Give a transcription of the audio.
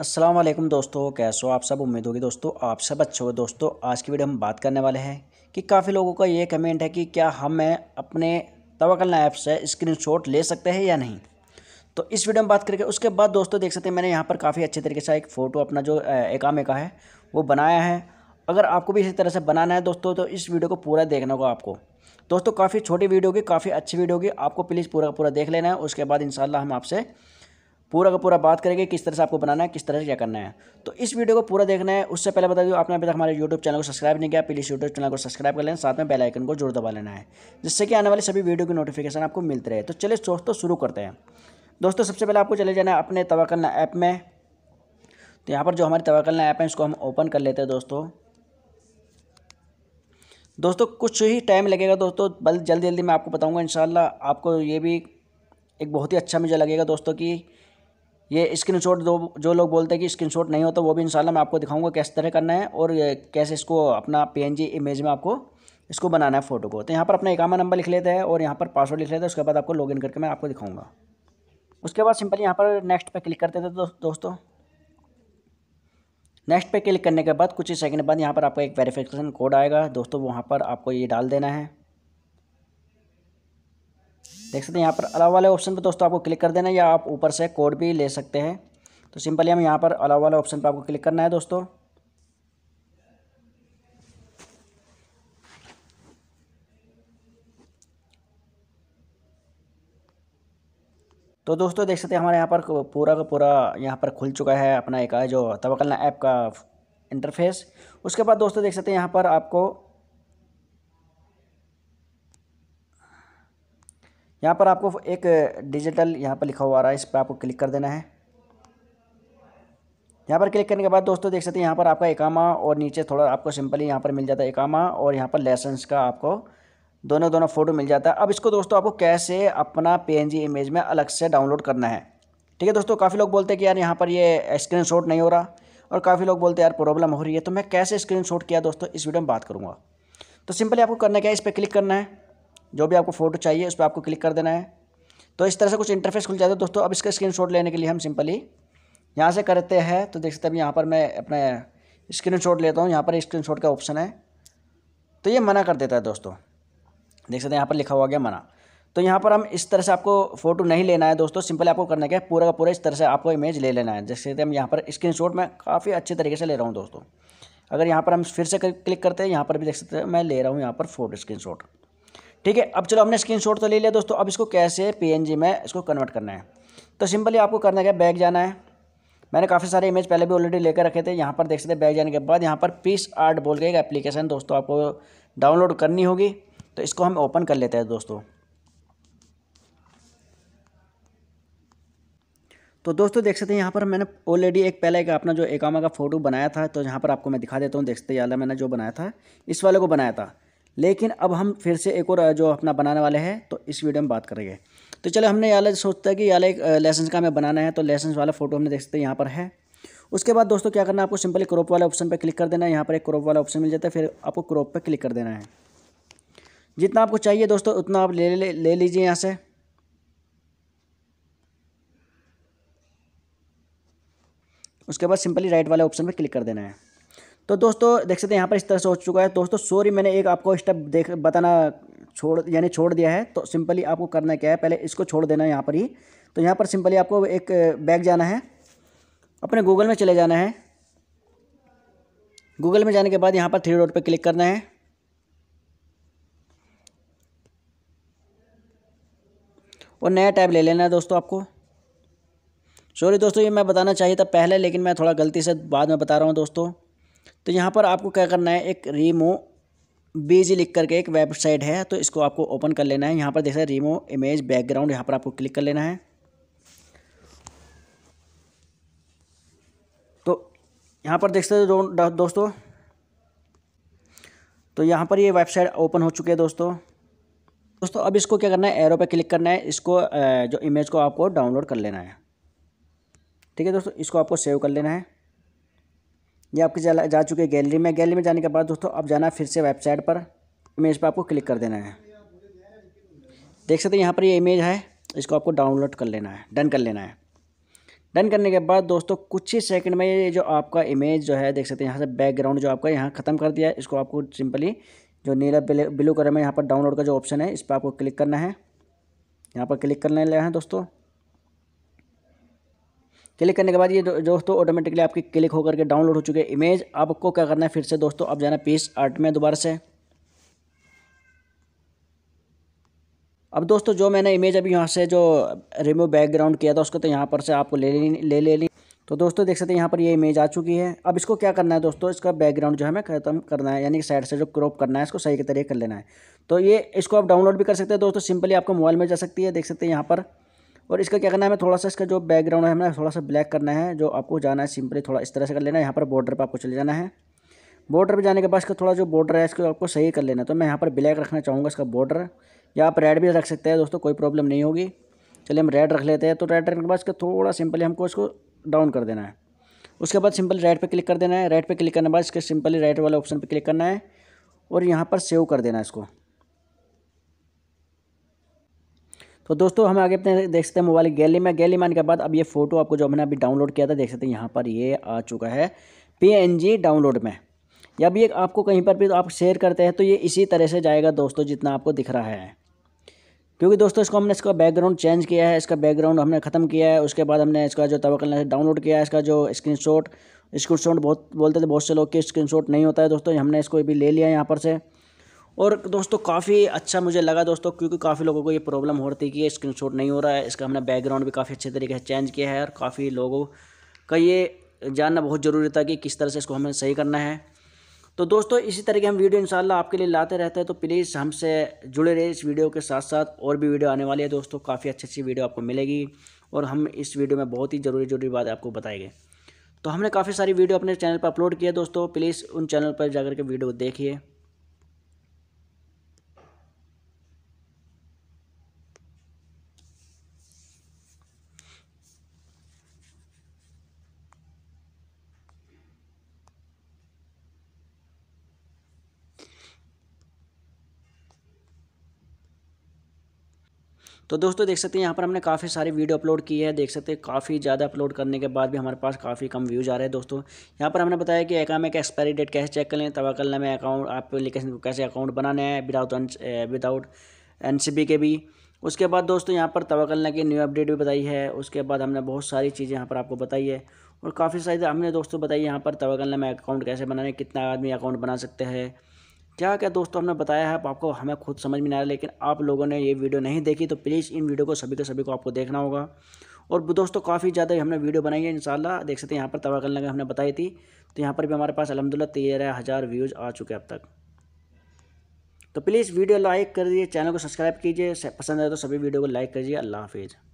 अस्सलाम वालेकुम दोस्तों कैसे हो आप सब उम्मीद होगी दोस्तों आप सब अच्छे हो दोस्तों आज की वीडियो हम बात करने वाले हैं कि काफ़ी लोगों का ये कमेंट है कि क्या हमें अपने तवकलना ऐप से स्क्रीनशॉट ले सकते हैं या नहीं तो इस वीडियो में बात करके उसके बाद दोस्तों देख सकते हैं मैंने यहाँ पर काफ़ी अच्छे तरीके से एक फ़ोटो अपना जो एका मेका है वो बनाया है अगर आपको भी इसी तरह से बनाना है दोस्तों तो इस वीडियो को पूरा देखना होगा आपको दोस्तों काफ़ी छोटी वीडियो होगी काफ़ी अच्छी वीडियो होगी आपको प्लीज़ पूरा पूरा देख लेना है उसके बाद इंशाल्लाह हम आपसे पूरा का पूरा बात करेंगे किस तरह से आपको बनाना है किस तरह से क्या करना है तो इस वीडियो को पूरा देखना है उससे पहले बता दूँ आपने अभी तक हमारे यूट्यूब चैनल को सब्सक्राइब नहीं किया प्लीज़ यूट्यूब चैनल को सब्सक्राइब कर लें साथ में बेल आइकन को जोर दबा लेना है जिससे कि आने वाले सभी वीडियो की नोटिफिकेशन आपको मिलते रहे तो चलिए दोस्तों शुरू करते हैं दोस्तों सबसे पहले आपको चले जाना है अपने तवाकलना ऐप में तो यहाँ पर जो हमारी तवाकलना ऐप है इसको हम ओपन कर लेते हैं दोस्तों दोस्तों कुछ ही टाइम लगेगा दोस्तों बल जल्दी जल्दी मैं आपको बताऊँगा इन आपको ये भी एक बहुत ही अच्छा मुझे लगेगा दोस्तों की ये स्क्रीनशॉट जो जो लोग बोलते हैं कि स्क्रीनशॉट नहीं होता तो वो भी इंशाल्लाह मैं आपको दिखाऊंगा कैसे तरह करना है और कैसे इसको अपना पीएनजी इमेज में आपको इसको बनाना है फ़ोटो को तो यहाँ पर अपना एकामा नंबर लिख लेते हैं और यहाँ पर पासवर्ड लिख लेते हैं उसके बाद आपको लॉगिन करके मैं आपको दिखाऊँगा उसके बाद सिंपली यहाँ पर नेक्स्ट पर क्लिक करते थे दोस्तों नेक्स्ट पर क्लिक करने के बाद कुछ ही सेकेंड बाद यहाँ पर आपका एक वेरिफिकेशन कोड आएगा दोस्तों वहाँ पर आपको ये डाल देना है देख सकते हैं यहाँ पर अलाव वाले ऑप्शन पर दोस्तों आपको क्लिक कर देना या आप ऊपर से कोड भी ले सकते हैं तो सिंपली हम यहाँ पर अलाव वाले ऑप्शन पर आपको क्लिक करना है दोस्तों तो दोस्तों देख सकते हैं हमारे यहाँ पर पूरा का पूरा यहाँ पर खुल चुका है अपना एक जो तवकलना ऐप का इंटरफेस उसके बाद दोस्तों देख सकते हैं यहाँ पर आपको यहाँ पर आपको एक डिजिटल यहाँ पर लिखा हुआ आ रहा है इस पर आपको क्लिक कर देना है यहाँ पर क्लिक करने के बाद दोस्तों देख सकते हैं यहाँ पर आपका एकामा और नीचे थोड़ा आपको सिंपली यहाँ पर मिल जाता है एकामा और यहाँ पर लाइसेंस का आपको दोनों दोनों फ़ोटो मिल जाता है अब इसको दोस्तों आपको कैसे अपना पी इमेज में अलग से डाउनलोड करना है ठीक है दोस्तों काफ़ी लोग बोलते हैं कि यार यहाँ पर ये स्क्रीन नहीं हो रहा और काफ़ी लोग बोलते हैं यार प्रॉब्लम हो रही है तो मैं कैसे स्क्रीन किया दोस्तों इस वीडियो में बात करूँगा तो सिंपली आपको करना क्या है इस पर क्लिक करना है जो भी आपको फ़ोटो चाहिए उस पर आपको क्लिक कर देना है तो इस तरह से कुछ इंटरफेस खुल जाता है दोस्तों अब इसका स्क्रीन लेने के लिए हम सिंपली यहाँ से करते हैं तो देख सकते हैं यहाँ पर मैं अपने स्क्रीन लेता हूँ यहाँ पर स्क्रीन का ऑप्शन है तो ये मना कर देता है दोस्तों देख सकते हैं यहाँ पर लिखा हुआ गया मना तो यहाँ पर हम इस तरह से आपको फ़ोटो नहीं लेना है दोस्तों सिंपल आपको करने के पूरा का पूरा इस तरह से आपको इमेज ले लेना है जैसे हम यहाँ पर स्क्रीन शॉट मैं काफ़ी अच्छे तरीके से ले रहा हूँ दोस्तों अगर यहाँ पर हम फिर से क्लिक करते हैं यहाँ पर भी देख सकते हैं मैं ले रहा हूँ यहाँ पर फोटो स्क्रीन शॉट ठीक है अब चलो हमने स्क्रीनशॉट तो ले लिया दोस्तों अब इसको कैसे पीएनजी में इसको कन्वर्ट करना है तो सिंपली आपको करना क्या बैग जाना है मैंने काफ़ी सारे इमेज पहले भी ऑलरेडी लेकर रखे थे यहाँ पर देख सकते बैग जाने के बाद यहाँ पर पीस आर्ट बोल के एक एप्लीकेशन दोस्तों आपको डाउनलोड करनी होगी तो इसको हम ओपन कर लेते हैं दोस्तों तो दोस्तों देख सकते हैं यहाँ पर मैंने ऑलरेडी एक पहले एक अपना जो एकामा का फ़ोटो बनाया था तो यहाँ पर आपको मैं दिखा देता हूँ देख सकते हैं मैंने जो बनाया था इस वाले को बनाया था लेकिन अब हम फिर से एक और जो अपना बनाने वाले हैं तो इस वीडियो में बात करेंगे तो चलो हमने यहाँ सोचता है कि यहाँ एक लाइसेंस का हमें बनाना है तो लाइसेंस वाला फोटो हमने देख सकते हैं यहाँ पर है उसके बाद दोस्तों क्या करना है आपको सिंपली क्रॉप वाले ऑप्शन पर क्लिक कर देना है यहाँ पर एक क्रॉप वाला ऑप्शन मिल जाता है फिर आपको क्रॉप पर क्लिक कर देना है जितना आपको चाहिए दोस्तों उतना आप ले ले, ले लीजिए यहाँ से उसके बाद सिंपली राइट वाले ऑप्शन पर क्लिक कर देना है तो दोस्तों देख सकते हैं यहाँ पर इस तरह से हो चुका है दोस्तों सॉरी मैंने एक आपको स्टेप देख बताना छोड़ यानी छोड़ दिया है तो सिंपली आपको करना क्या है पहले इसको छोड़ देना है यहाँ पर ही तो यहाँ पर सिंपली आपको एक बैग जाना है अपने गूगल में चले जाना है गूगल में जाने के बाद यहाँ पर थ्री रोड पर क्लिक करना है और नया टैब ले लेना है दोस्तों आपको सॉरी दोस्तों ये मैं बताना चाहिए था पहले लेकिन मैं थोड़ा गलती से बाद में बता रहा हूँ दोस्तों तो यहाँ पर आपको क्या करना है एक रीमो बीजी लिख करके एक वेबसाइट है तो इसको आपको ओपन कर लेना है यहाँ पर देखा रीमो इमेज बैकग्राउंड यहाँ पर आपको क्लिक कर लेना है तो यहाँ पर देख सकते हो दोस्तों तो यहाँ पर ये यह वेबसाइट ओपन हो चुकी है दोस्तों दोस्तों अब इसको क्या करना है एरो पे क्लिक करना है इसको जो इमेज को आपको डाउनलोड कर लेना है ठीक है दोस्तों इसको आपको सेव कर लेना है ये आपकी जा, जा चुके हैं गैलरी में गैलरी में जाने के बाद दोस्तों अब जाना फिर से वेबसाइट पर इमेज पर आपको क्लिक कर देना है देख सकते हैं यहाँ पर ये इमेज है इसको आपको डाउनलोड कर लेना है डन कर लेना है डन करने के बाद दोस्तों कुछ ही सेकंड में ये जो आपका इमेज जो है देख सकते हैं यहाँ से बैकग्राउंड जो आपका यहाँ ख़त्म कर दिया है इसको आपको सिंपली जो नीला ब्लू कलर में यहाँ पर डाउनलोड का जो ऑप्शन है इस पर आपको क्लिक करना है यहाँ पर क्लिक करने लगा है दोस्तों क्लिक करने के बाद ये दोस्तों ऑटोमेटिकली आपकी क्लिक होकर के डाउनलोड हो चुके इमेज आपको क्या करना है फिर से दोस्तों आप जाना पीस आर्ट में दोबारा से अब दोस्तों जो मैंने इमेज अभी यहाँ से जो रिमूव बैकग्राउंड किया था उसको तो यहाँ पर से आपको ले ली ले ली तो दोस्तों देख सकते हैं यहाँ पर ये इमेज आ चुकी है अब इसको क्या करना है दोस्तों इसका बैकग्राउंड जो है हमें खत्म करना है यानी कि साइड से जो क्रॉप करना है इसको सही के तरीके कर लेना है तो ये इसको आप डाउनलोड भी कर सकते हैं दोस्तों सिंपली आपको मोबाइल में जा सकती है देख सकते हैं यहाँ पर और इसका क्या करना है हमें थोड़ा सा इसका जो बैकग्राउंड है हमें थोड़ा सा ब्लैक करना है जो आपको जाना है सिंपली थोड़ा इस तरह से कर लेना है यहाँ पर बॉर्डर पर आपको चले जाना है बॉर्डर पर जाने के बाद इसका थोड़ा जो बॉर्डर है इसको आपको सही कर लेना तो मैं यहाँ पर ब्लैक रखना चाहूँगा इसका बॉर्डर या आप रेड भी रख सकते हैं दोस्तों कोई प्रॉब्लम नहीं होगी चलिए हम रेड रख लेते हैं तो रेड रखने के बाद इसका थोड़ा सिंपली हमको इसको डाउन कर देना है उसके बाद सिंपल रेड पर क्लिक कर देना है रेड पर क्लिक करने के बाद इसके सिंपली रेड वाले ऑप्शन पर क्लिक करना है और यहाँ पर सेव कर देना है इसको तो दोस्तों हम आगे अपने देख सकते हैं मोबाइल गैली में गैली में आने के बाद अब ये फ़ोटो आपको जो हमने अभी डाउनलोड किया था देख सकते हैं यहाँ पर ये आ चुका है पी डाउनलोड में या भी एक आपको कहीं पर भी तो आप शेयर करते हैं तो ये इसी तरह से जाएगा दोस्तों जितना आपको दिख रहा है क्योंकि दोस्तों इसको हमने इसका बैकग्राउंड चेंज किया है इसका बैकग्राउंड हमने ख़त्म किया है उसके बाद हमने इसका जो तवकल से डाउनलोड किया है इसका जो स्क्रीनशॉट स्क्रीनशॉट बहुत बोलते थे बहुत से लोग कि स्क्रीनशॉट नहीं होता है दोस्तों हमने इसको भी ले लिया यहाँ पर से और दोस्तों काफ़ी अच्छा मुझे लगा दोस्तों क्योंकि काफ़ी लोगों को ये प्रॉब्लम हो रही थी कि स्क्रीनशॉट नहीं हो रहा है इसका हमने बैकग्राउंड भी काफ़ी अच्छे तरीके से चेंज किया है और काफ़ी लोगों का ये जानना बहुत ज़रूरी था कि किस तरह से इसको हमें सही करना है तो दोस्तों इसी तरह हम वीडियो इंशाल्लाह आपके लिए लाते रहते हैं तो प्लीज़ हमसे जुड़े रहे इस वीडियो के साथ साथ और भी वीडियो आने वाली है दोस्तों काफ़ी अच्छी अच्छी वीडियो आपको मिलेगी और हम इस वीडियो में बहुत ही ज़रूरी ज़रूरी बात आपको बताएंगे तो हमने काफ़ी सारी वीडियो अपने चैनल पर अपलोड किया दोस्तों प्लीज़ उन चैनल पर जाकर के वीडियो देखिए तो दोस्तों देख सकते हैं यहाँ पर हमने काफ़ी सारी वीडियो अपलोड किए हैं देख सकते हैं काफ़ी ज़्यादा अपलोड करने के बाद भी हमारे पास काफ़ी कम व्यूज़ आ रहे हैं दोस्तों यहाँ पर हमने बताया कि अकाउंट का एक्सपायरी डेट कैसे चेक कर लें तवाकल में अकाउंट एप्लीकेशन को कैसे अकाउंट बनाना है विदाउट विदाउट एन के भी उसके बाद दोस्तों यहाँ पर तवाकलना की न्यू अपडेट भी बताई है उसके बाद हमने बहुत सारी चीज़ें यहाँ पर आपको बताई है और काफ़ी सारी हमने दोस्तों बताई यहाँ पर तवाकलना में अकाउंट कैसे बनाने कितना आदमी अकाउंट बना सकते हैं क्या क्या दोस्तों हमने बताया है आप आपको हमें खुद समझ में नहीं आया लेकिन आप लोगों ने ये वीडियो नहीं देखी तो प्लीज़ इन वीडियो को सभी के सभी को आपको देखना होगा और दोस्तों काफ़ी ज़्यादा हमने वीडियो बनाई है इंशाल्लाह देख सकते हैं यहाँ पर तवाकल नगर हमने बताई थी तो यहाँ पर भी हमारे पास अलहमदिल्ला तेरह हज़ार व्यूज़ आ चुके अब तक तो प्लीज़ वीडियो लाइक कर दीजिए चैनल को सब्सक्राइब कीजिए पसंद आए तो सभी वीडियो को लाइक करिए अल्लाह हाफिज़